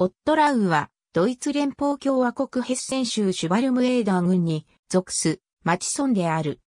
オットラウは、ドイツ連邦共和国ヘッセン州シュバルムエーダー郡に属す町村である。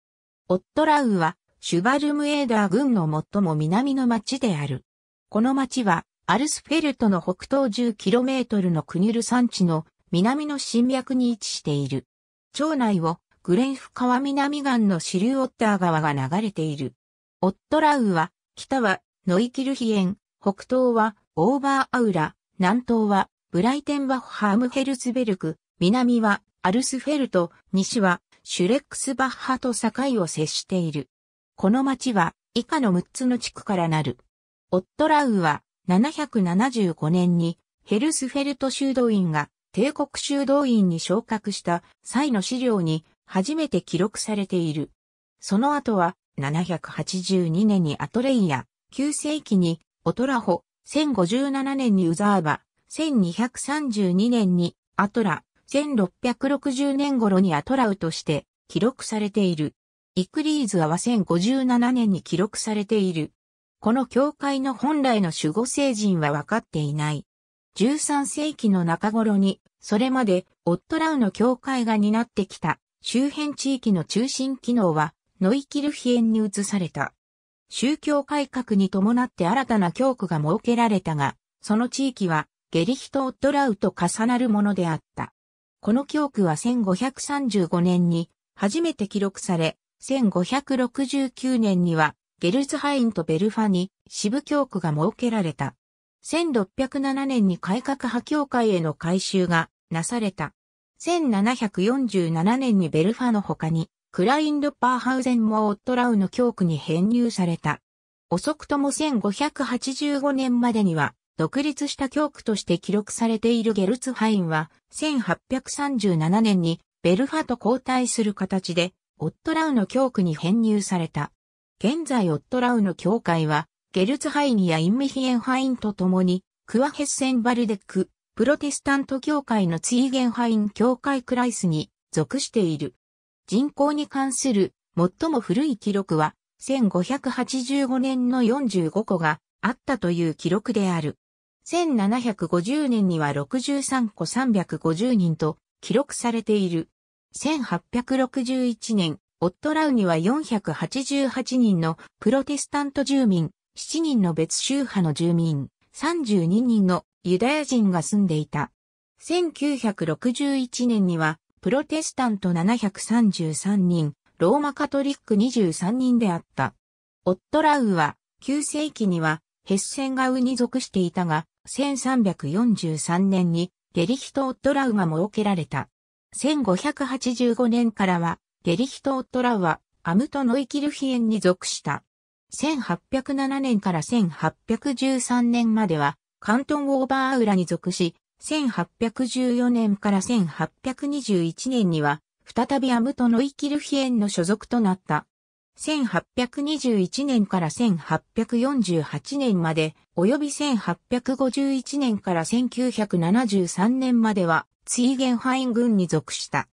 オットラウは、シュバルムエーダー郡の最も南の町である。この町は、アルスフェルトの北東 10km のクニュル山地の南の侵略に位置している。町内をグレンフ川南岸の支流オッター川が流れている。オットラウは、北はノイキルヒエン、北東はオーバーアウラ、南東はブライテンバッハームヘルツベルク、南はアルスフェルト、西はシュレックスバッハと境を接している。この町は以下の6つの地区からなる。オットラウは775年にヘルスフェルト修道院が帝国修道院に昇格した際の資料に初めて記録されている。その後は782年にアトレイヤ、9世紀にオトラホ、1057年にウザーバ、1232年にアトラ、1660年頃にアトラウとして記録されている。イクリーズアは1057年に記録されている。この教会の本来の守護聖人は分かっていない。13世紀の中頃に、それまでオットラウの教会が担ってきた周辺地域の中心機能はノイキルヒエンに移された。宗教改革に伴って新たな教区が設けられたが、その地域はゲリヒト・オットラウと重なるものであった。この教区は1535年に初めて記録され、1569年にはゲルズハインとベルファに支部教区が設けられた。1607年に改革派教会への改修がなされた。1747年にベルファの他にクラインドパーハウゼンもオットラウの教区に編入された。遅くとも1585年までには、独立した教区として記録されているゲルツハインは、1837年にベルファと交代する形で、オットラウの教区に編入された。現在オットラウの教会は、ゲルツハインやインミヒエンハインと共に、クアヘッセンバルデック、プロテスタント教会のツイーゲンハイン教会クライスに属している。人口に関する最も古い記録は1585年の45個があったという記録である。1750年には63個350人と記録されている。1861年、オットラウには488人のプロテスタント住民、7人の別宗派の住民、32人のユダヤ人が住んでいた。1961年にはプロテスタント733人、ローマカトリック23人であった。オットラウは、9世紀には、ヘッセンガウに属していたが、1343年に、ゲリヒト・オットラウが設けられた。1585年からは、ゲリヒト・オットラウは、アムトノイキルヒエンに属した。1807年から1813年までは、カントン・オーバーアウラに属し、1814年から1821年には、再びアムトノイキルヒエンの所属となった。1821年から1848年まで、及び1851年から1973年までは、ツイゲンハイン軍に属した。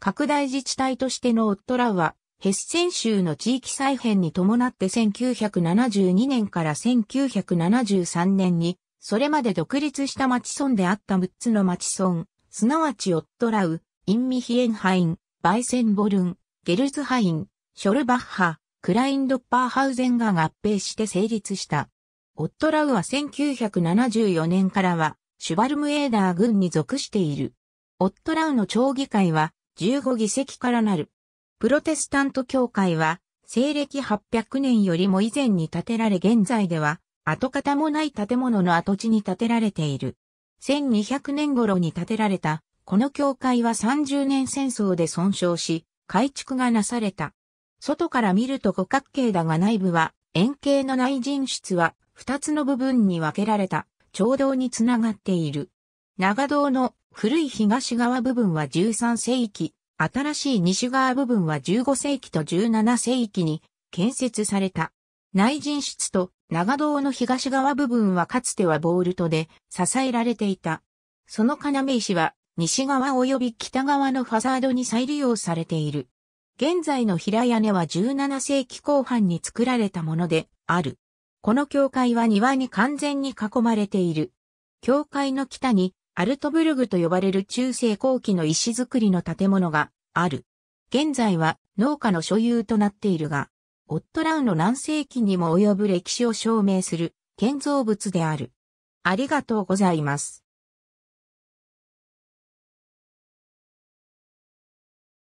拡大自治体としてのオットラは、ヘッセン州の地域再編に伴って1972年から1973年にそれまで独立した町村であった6つの町村、すなわちオットラウ、インミヒエンハイン、バイセンボルン、ゲルズハイン、ショルバッハ、クラインドッパーハウゼンが合併して成立した。オットラウは1974年からは、シュバルムエーダー軍に属している。オットラウの町議会は15議席からなる。プロテスタント教会は、西暦800年よりも以前に建てられ現在では、跡形もない建物の跡地に建てられている。1200年頃に建てられた、この教会は30年戦争で損傷し、改築がなされた。外から見ると五角形だが内部は、円形の内陣室は、二つの部分に分けられた、長道につながっている。長道の古い東側部分は13世紀、新しい西側部分は15世紀と17世紀に建設された。内陣室と長堂の東側部分はかつてはボールトで支えられていた。その要石は西側及び北側のファザードに再利用されている。現在の平屋根は17世紀後半に作られたものである。この教会は庭に完全に囲まれている。教会の北にアルトブルグと呼ばれる中世後期の石造りの建物がある。現在は農家の所有となっているが、オットラウの何世紀にも及ぶ歴史を証明する建造物である。ありがとうございます。